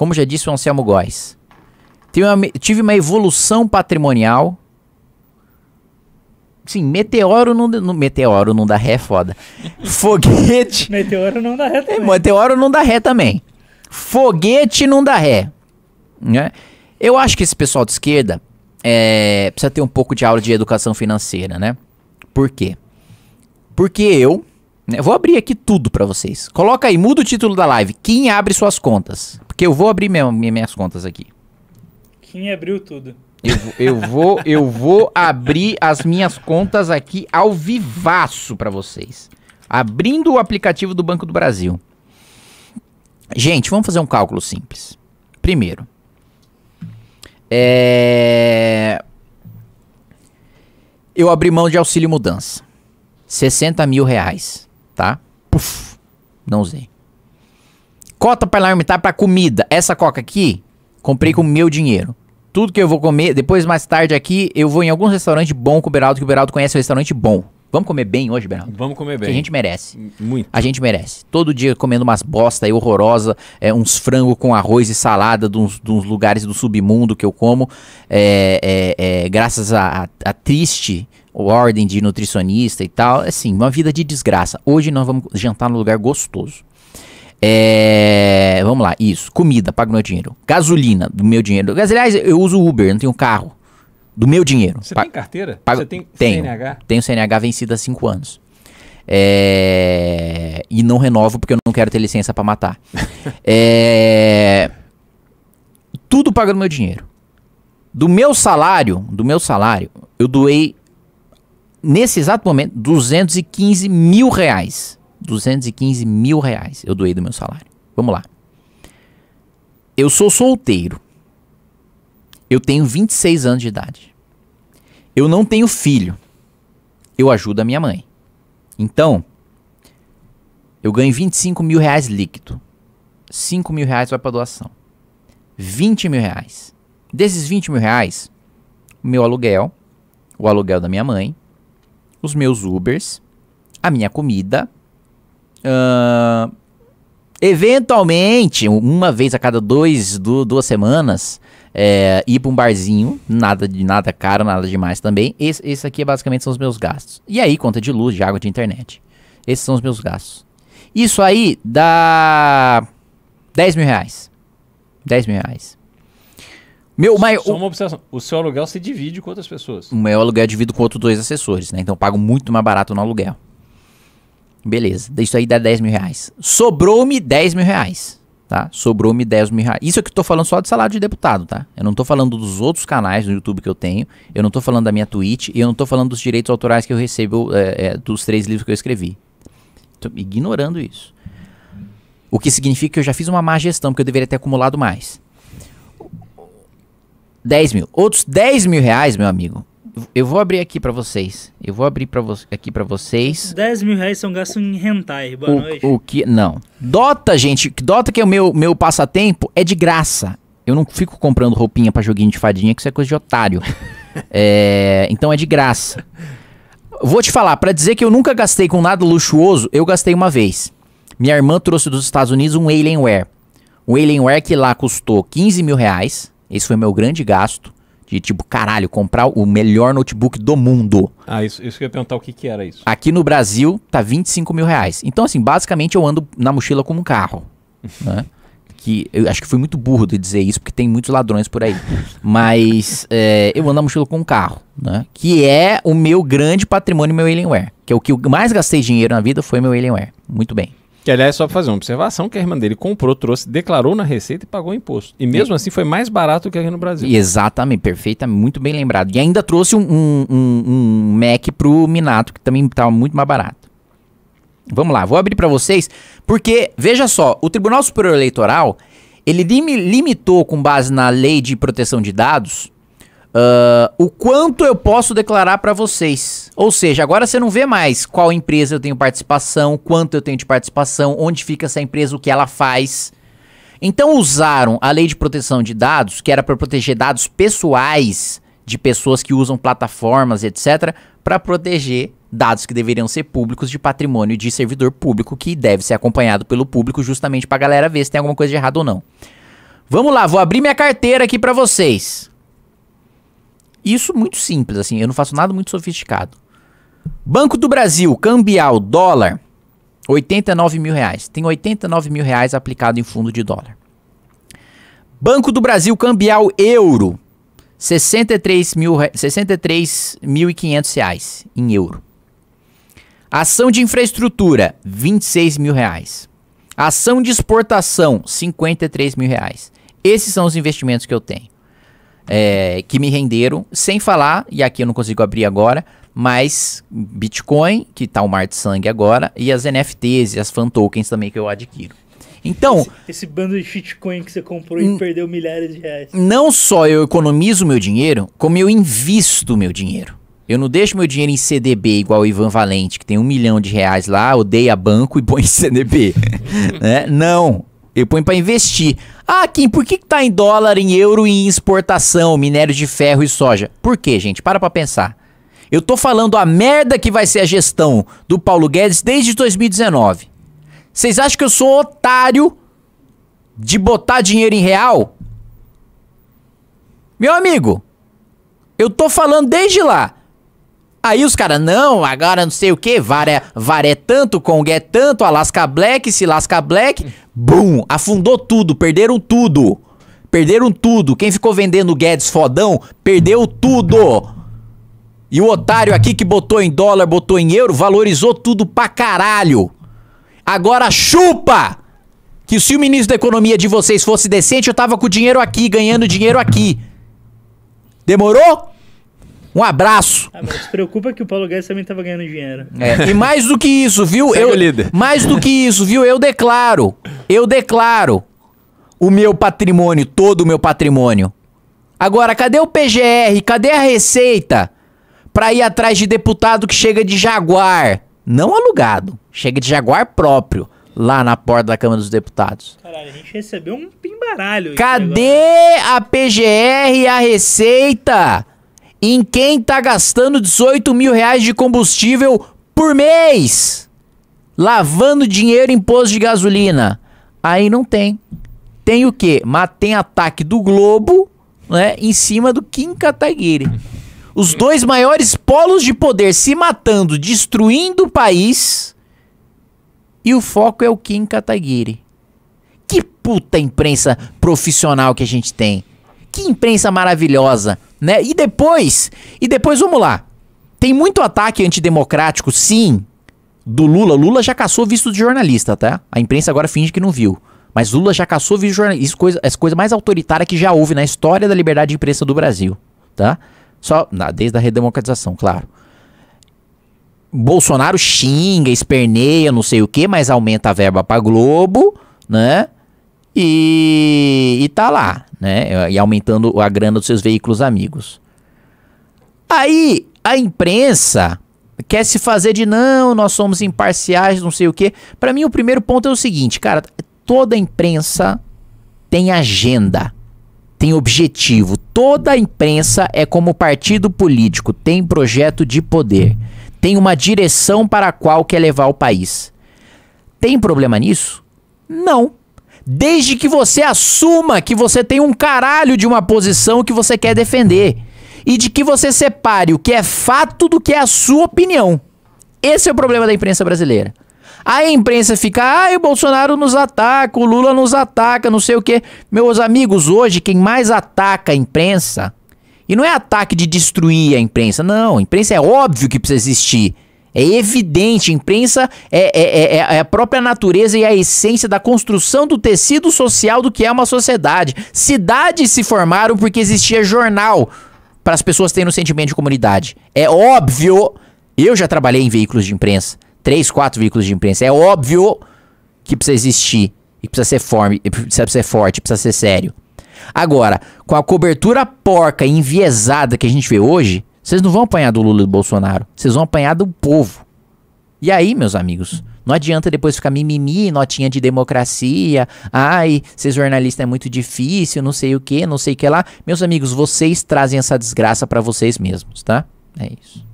Como já disse o Anselmo Góes, tive uma, tive uma evolução patrimonial. Sim, meteoro não, no, meteoro não dá ré, é foda. Foguete. meteoro não dá ré é, também. Meteoro não dá ré também. Foguete não dá ré. Né? Eu acho que esse pessoal de esquerda é, precisa ter um pouco de aula de educação financeira, né? Por quê? Porque eu, eu né, vou abrir aqui tudo para vocês. Coloca aí, muda o título da live. Quem abre suas contas? Que eu vou abrir minha, minhas contas aqui. Quem abriu tudo? Eu, eu, vou, eu vou abrir as minhas contas aqui ao vivaço para vocês. Abrindo o aplicativo do Banco do Brasil. Gente, vamos fazer um cálculo simples. Primeiro, é... eu abri mão de auxílio mudança. 60 mil reais, tá? Puf, não usei cota parlamentar para comida. Essa coca aqui, comprei com meu dinheiro. Tudo que eu vou comer, depois mais tarde aqui, eu vou em algum restaurante bom com o Beraldo, que o Beraldo conhece um restaurante bom. Vamos comer bem hoje, Beraldo? Vamos comer bem. Que a gente merece. Muito. A gente merece. Todo dia comendo umas bosta aí horrorosa, é, uns frango com arroz e salada de uns, de uns lugares do submundo que eu como. É, é, é graças a, a, a triste ordem de nutricionista e tal. Assim, uma vida de desgraça. Hoje nós vamos jantar num lugar gostoso. É, vamos lá, isso. Comida, pago meu dinheiro. Gasolina, do meu dinheiro. Aliás, eu uso Uber, não tenho carro. Do meu dinheiro. Você pa tem carteira? Pago, Você tem tenho, CNH? Tenho CNH vencida há 5 anos. É, e não renovo porque eu não quero ter licença para matar. é, tudo paga do meu dinheiro. Do meu salário, do meu salário, eu doei, nesse exato momento, 215 mil reais 215 mil reais eu doei do meu salário. Vamos lá. Eu sou solteiro. Eu tenho 26 anos de idade. Eu não tenho filho. Eu ajudo a minha mãe. Então, eu ganho 25 mil reais líquido. 5 mil reais vai para doação. 20 mil reais. Desses 20 mil reais, meu aluguel, o aluguel da minha mãe, os meus Ubers, a minha comida, Uh, eventualmente, uma vez a cada dois, duas semanas, é, ir para um barzinho, nada de nada caro, nada demais também. Esse, esse aqui é basicamente são os meus gastos. E aí, conta de luz, de água, de internet. Esses são os meus gastos. Isso aí dá 10 mil reais. 10 mil reais. Meu, mas, Só uma observação. O seu aluguel se divide com outras pessoas. O meu aluguel eu é divido com outros dois assessores, né? Então eu pago muito mais barato no aluguel. Beleza, isso aí dá 10 mil reais. Sobrou-me 10 mil reais, tá? Sobrou-me 10 mil reais. Isso é que eu tô falando só de salário de deputado, tá? Eu não tô falando dos outros canais no YouTube que eu tenho, eu não tô falando da minha Twitch e eu não tô falando dos direitos autorais que eu recebo é, é, dos três livros que eu escrevi. Tô ignorando isso. O que significa que eu já fiz uma má gestão, porque eu deveria ter acumulado mais. 10 mil. Outros 10 mil reais, meu amigo, eu vou abrir aqui para vocês. Eu vou abrir para vocês aqui para vocês. 10 mil reais são gastos em hentai. Boa o, noite. O que... Não. Dota, gente. Dota, que é o meu, meu passatempo, é de graça. Eu não fico comprando roupinha para joguinho de fadinha, que isso é coisa de otário. é, então é de graça. Vou te falar, para dizer que eu nunca gastei com nada luxuoso, eu gastei uma vez. Minha irmã trouxe dos Estados Unidos um Alienware. Um Alienware que lá custou 15 mil reais. Esse foi meu grande gasto. De tipo, caralho, comprar o melhor notebook do mundo. Ah, isso, isso que eu ia perguntar o que, que era isso. Aqui no Brasil, tá 25 mil reais. Então, assim, basicamente eu ando na mochila como um carro. né? que eu acho que foi muito burro de dizer isso, porque tem muitos ladrões por aí. Mas é, eu ando na mochila com um carro, né? Que é o meu grande patrimônio, meu Alienware. Que é o que eu mais gastei dinheiro na vida foi meu Alienware. Muito bem. Que, aliás, só para fazer uma observação, que a irmã dele comprou, trouxe, declarou na receita e pagou imposto. E mesmo assim foi mais barato que aqui no Brasil. Exatamente, perfeita, muito bem lembrado. E ainda trouxe um, um, um, um Mac pro Minato, que também estava muito mais barato. Vamos lá, vou abrir para vocês, porque, veja só, o Tribunal Superior Eleitoral, ele lim limitou com base na Lei de Proteção de Dados Uh, o quanto eu posso declarar para vocês. Ou seja, agora você não vê mais qual empresa eu tenho participação, quanto eu tenho de participação, onde fica essa empresa, o que ela faz. Então usaram a lei de proteção de dados, que era para proteger dados pessoais de pessoas que usam plataformas, etc., para proteger dados que deveriam ser públicos de patrimônio de servidor público, que deve ser acompanhado pelo público justamente para a galera ver se tem alguma coisa de errado ou não. Vamos lá, vou abrir minha carteira aqui para vocês. Isso muito simples, assim. Eu não faço nada muito sofisticado. Banco do Brasil, cambial, dólar, 89 mil reais. Tem 89 mil reais aplicado em fundo de dólar. Banco do Brasil, cambial, euro, 63 mil, 63 mil e 500 reais em euro. Ação de infraestrutura, 26 mil reais. Ação de exportação, 53 mil reais. Esses são os investimentos que eu tenho é, que me renderam, sem falar, e aqui eu não consigo abrir agora, mas Bitcoin, que tá um mar de sangue agora, e as NFTs e as fan tokens também que eu adquiro. Então. Esse, esse bando de Bitcoin que você comprou e perdeu milhares de reais. Não só eu economizo meu dinheiro, como eu invisto meu dinheiro. Eu não deixo meu dinheiro em CDB igual o Ivan Valente, que tem um milhão de reais lá, odeia banco e põe em CDB. né? Não. Eu ponho para investir. Ah, Kim, por que, tá em dólar, em euro e em exportação, minério de ferro e soja? Por quê, gente? Para pra pensar. Eu tô falando a merda que vai ser a gestão do Paulo Guedes desde 2019. Vocês acham que eu sou otário de botar dinheiro em real? Meu amigo, eu tô falando desde lá. Aí os caras, não, agora não sei o que, Vare, é, é, tanto, Kong é tanto, Alaska Black, se lasca Black, bum, afundou tudo, perderam tudo. Perderam tudo. Quem ficou vendendo Guedes fodão, perdeu tudo. E o otário aqui que botou em dólar, botou em euro, valorizou tudo pra caralho. Agora chupa! Que se o ministro da economia de vocês fosse decente, eu tava com dinheiro aqui, ganhando dinheiro aqui. Demorou? Um abraço. Ah, mas se preocupa que o Paulo Guedes também estava ganhando dinheiro. É. E mais do que isso, viu? eu líder. Mais do que isso, viu? Eu declaro. Eu declaro o meu patrimônio, todo o meu patrimônio. Agora, cadê o PGR? Cadê a receita para ir atrás de deputado que chega de Jaguar, não alugado, chega de Jaguar próprio lá na porta da Câmara dos Deputados. Caralho, a gente recebeu um pimbaralho. Cadê a PGR e a Receita em quem tá gastando 18 mil reais de combustível por mês, lavando dinheiro em posto de gasolina. Aí não tem. Tem o quê? Mas tem ataque do Globo, né, em cima do Kim Kataguiri. Os dois maiores polos de poder se matando, destruindo o país. E o foco é o Kim Kataguiri. Que puta imprensa profissional que a gente tem. Que imprensa maravilhosa né? E depois, e depois vamos lá. Tem muito ataque antidemocrático, sim, do Lula. Lula já caçou visto de jornalista, tá? A imprensa agora finge que não viu. Mas Lula já caçou visto de jornalista. Isso coisa, as coisas mais autoritária que já houve na história da liberdade de imprensa do Brasil, tá? Só na, desde a redemocratização, claro. Bolsonaro xinga, esperneia, não sei o que, mas aumenta a verba pra Globo, né? E, e tá lá, né? E aumentando a grana dos seus veículos amigos. Aí a imprensa quer se fazer de não, nós somos imparciais, não sei o quê. Para mim, o primeiro ponto é o seguinte, cara, toda imprensa tem agenda, tem objetivo. Toda imprensa é como partido político, tem projeto de poder, tem uma direção para a qual quer levar o país. Tem problema nisso? Não. Desde que você assuma que você tem um caralho de uma posição que você quer defender. E de que você separe o que é fato do que é a sua opinião. Esse é o problema da imprensa brasileira. Aí a imprensa fica, ah, o Bolsonaro nos ataca, o Lula nos ataca, não sei o quê. Meus amigos, hoje quem mais ataca a imprensa, e não é ataque de destruir a imprensa, não. A imprensa é óbvio que precisa existir. É evidente, imprensa é é, é, é, é, a própria natureza e a essência da construção do tecido social do que é uma sociedade. Cidades se formaram porque existia jornal para as pessoas terem um sentimento de comunidade. É óbvio, eu já trabalhei em veículos de imprensa, três, quatro veículos de imprensa, é óbvio que precisa existir, e precisa ser, forte, precisa ser forte, precisa ser sério. Agora, com a cobertura porca e enviesada que a gente vê hoje, vocês não vão apanhar do Lula e do Bolsonaro. Vocês vão apanhar do povo. E aí, meus amigos, não adianta depois ficar mimimi, notinha de democracia. Ai, ser jornalista é muito difícil, não sei o que, não sei o que lá. Meus amigos, vocês trazem essa desgraça para vocês mesmos, tá? É isso.